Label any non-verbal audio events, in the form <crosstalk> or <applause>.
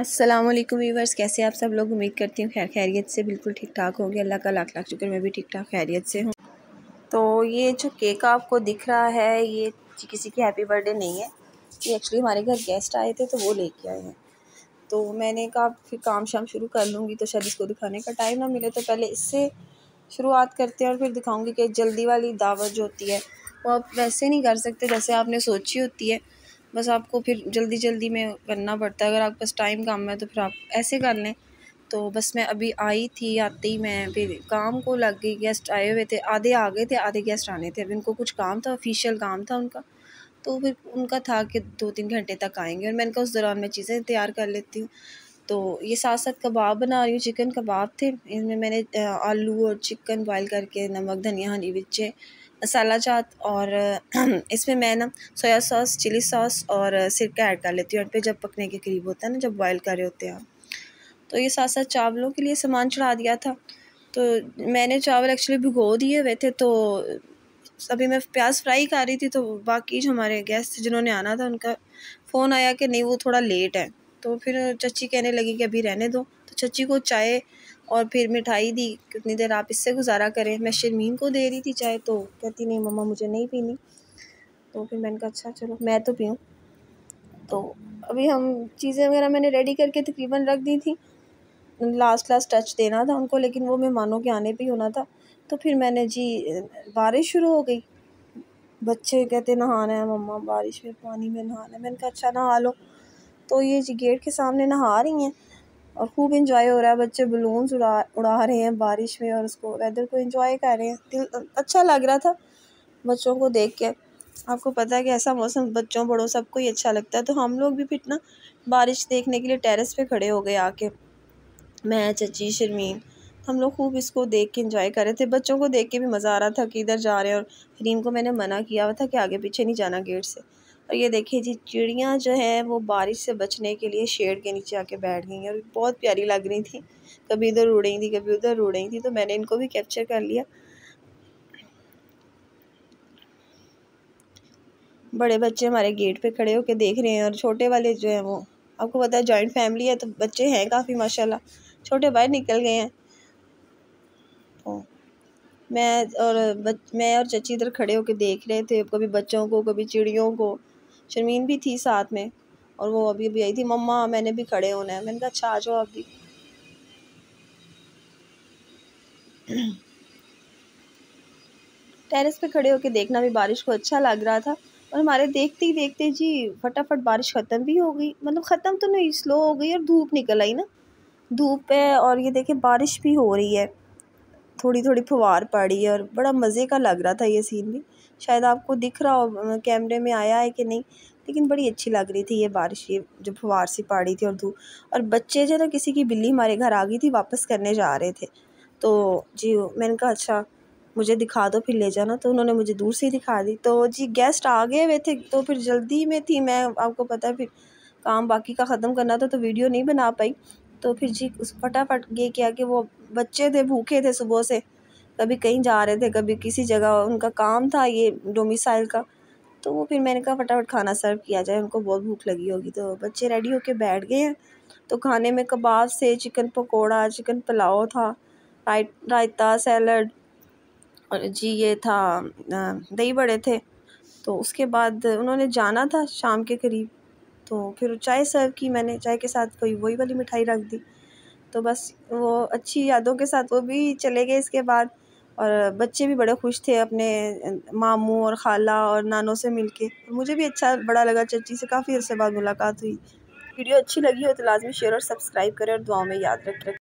अस्सलाम वालेकुम व्यूवर्स कैसे आप सब लोग उम्मीद करती हूँ खैर खैरियत से बिल्कुल ठीक ठाक होंगे अल्लाह का लाख लाख शुक्र मैं भी ठीक ठाक खैरियत से हूँ तो ये जो केक आपको दिख रहा है ये किसी की हैप्पी बर्थडे नहीं है ये एक्चुअली हमारे घर गेस्ट आए थे तो वो लेके आए हैं तो मैंने कहा फिर काम शाम शुरू कर लूँगी तो शायद इसको दिखाने का टाइम ना मिले तो पहले इससे शुरुआत करते हैं और फिर दिखाऊँगी कि जल्दी वाली दावत जो होती है वो आप वैसे नहीं कर सकते जैसे आपने सोची होती है बस आपको फिर जल्दी जल्दी में करना पड़ता है अगर आपके पास टाइम कम है तो फिर आप ऐसे कर लें तो बस मैं अभी आई थी आते ही मैं फिर काम को लग गई गेस्ट आए हुए थे आधे आ गए थे आधे गेस्ट आने थे अभी उनको कुछ काम था ऑफिशियल काम था उनका तो फिर उनका था कि दो तीन घंटे तक आएंगे और मैंने कहा उस दौरान मैं चीज़ें तैयार कर लेती हूँ तो ये साथ साथ कबाब बना रही हूँ चिकन कबाब थे इनमें मैंने आलू और चिकन बॉयल करके नमक धनिया हनी मिर्चें मसाला चाट और <clears throat> इसमें मैं ना सोया सॉस चिली सॉस और सिरका ऐड कर लेती हूँ और पे जब पकने के करीब होता है ना जब बॉयल कर रहे होते हैं तो ये साथ साथ चावलों के लिए सामान चढ़ा दिया था तो मैंने चावल एक्चुअली भिगो दिए हुए थे तो अभी मैं प्याज फ्राई कर रही थी तो बाकी जो हमारे गेस्ट जिन्होंने आना था उनका फ़ोन आया कि नहीं वो थोड़ा लेट है तो फिर चची कहने लगी कि अभी रहने दो चची को चाय और फिर मिठाई दी कितनी देर आप इससे गुजारा करें मैं शर्मीन को दे रही थी चाय तो कहती नहीं मम्मा मुझे नहीं पीनी तो फिर मैंने कहा अच्छा चलो मैं तो पीऊँ तो अभी हम चीज़ें वगैरह मैंने रेडी करके तकरीबन रख दी थी लास्ट लास्ट टच देना था उनको लेकिन वो मेहमानों के आने पर ही होना था तो फिर मैंने जी बारिश शुरू हो गई बच्चे कहते नहाना है मम्मा बारिश में पानी में नहाना है मैंने कहा अच्छा नहा लो तो ये जी गेट के सामने नहा रही हैं और खूब इंजॉय हो रहा है बच्चे बलून्स उड़ा उड़ा रहे हैं बारिश में और उसको वेदर को इन्जॉय कर रहे हैं दिल अच्छा लग रहा था बच्चों को देख के आपको पता है कि ऐसा मौसम बच्चों बड़ों सबको ही अच्छा लगता है तो हम लोग भी फिर ना बारिश देखने के लिए टेरेस पे खड़े हो गए आके मैं चची शर्मीन हम लोग खूब इसको देख के इंजॉय कर रहे थे बच्चों को देख के भी मज़ा आ रहा था कि इधर जा रहे हैं और हरीम को मैंने मना किया हुआ था कि आगे पीछे नहीं जाना गेट से और ये देखिए जी चिड़ियाँ जो हैं वो बारिश से बचने के लिए शेड के नीचे आके बैठ गई और बहुत प्यारी लग रही थी कभी इधर उड़ रही थी कभी उधर उड़ रही थी तो मैंने इनको भी कैप्चर कर लिया बड़े बच्चे हमारे गेट पे खड़े होके देख रहे हैं और छोटे वाले जो हैं वो आपको पता है जॉइंट फैमिली है तो बच्चे हैं काफ़ी माशाल्लाह छोटे बाहर निकल गए हैं तो मैं और बच मैं और चची इधर खड़े होके देख रहे थे कभी बच्चों को कभी चिड़ियों को शर्मीन भी थी साथ में और वो अभी अभी आई थी मम्मा मैंने भी खड़े होना है मैंने कहा अच्छा आ जाओ आप भी टेरेस पे खड़े होके देखना भी बारिश को अच्छा लग रहा था और हमारे देखते ही देखते जी फटाफट बारिश ख़त्म भी हो गई मतलब ख़त्म तो नहीं स्लो हो गई और धूप निकल आई ना धूप है और ये देखे बारिश भी हो रही है थोड़ी थोड़ी फुहार पड़ी और बड़ा मज़े का लग रहा था ये सीन भी शायद आपको दिख रहा हो कैमरे में आया है कि नहीं लेकिन बड़ी अच्छी लग रही थी ये बारिश ये जो फुहार सी पड़ी थी और धूप और बच्चे जो ना किसी की बिल्ली हमारे घर आ गई थी वापस करने जा रहे थे तो जी मैंने कहा अच्छा मुझे दिखा दो फिर ले जाना तो उन्होंने मुझे दूर से ही दिखा दी तो जी गेस्ट आ गए हुए थे तो फिर जल्दी में थी मैं आपको पता है फिर काम बाकी का ख़त्म करना था तो वीडियो नहीं बना पाई तो फिर जी उस फटाफट ये किया कि वो बच्चे थे भूखे थे सुबह से कभी कहीं जा रहे थे कभी किसी जगह उनका काम था ये डोमिसाइल का तो वो फिर मैंने कहा फटाफट खाना सर्व किया जाए उनको बहुत भूख लगी होगी तो बच्चे रेडी होके बैठ गए हैं तो खाने में कबाब से चिकन पकौड़ा चिकन पुलाव था रायता सैलड और जी ये था दही बड़े थे तो उसके बाद उन्होंने जाना था शाम के करीब तो फिर चाय सर्व की मैंने चाय के साथ कोई वही वाली मिठाई रख दी तो बस वो अच्छी यादों के साथ वो भी चले गए इसके बाद और बच्चे भी बड़े खुश थे अपने मामू और खाला और नानों से मिल के मुझे भी अच्छा बड़ा लगा चची से काफ़ी अरसे बाद मुलाकात हुई वीडियो अच्छी लगी हो तो लाजमी शेयर और सब्सक्राइब करें और दुआओं में याद रख रखें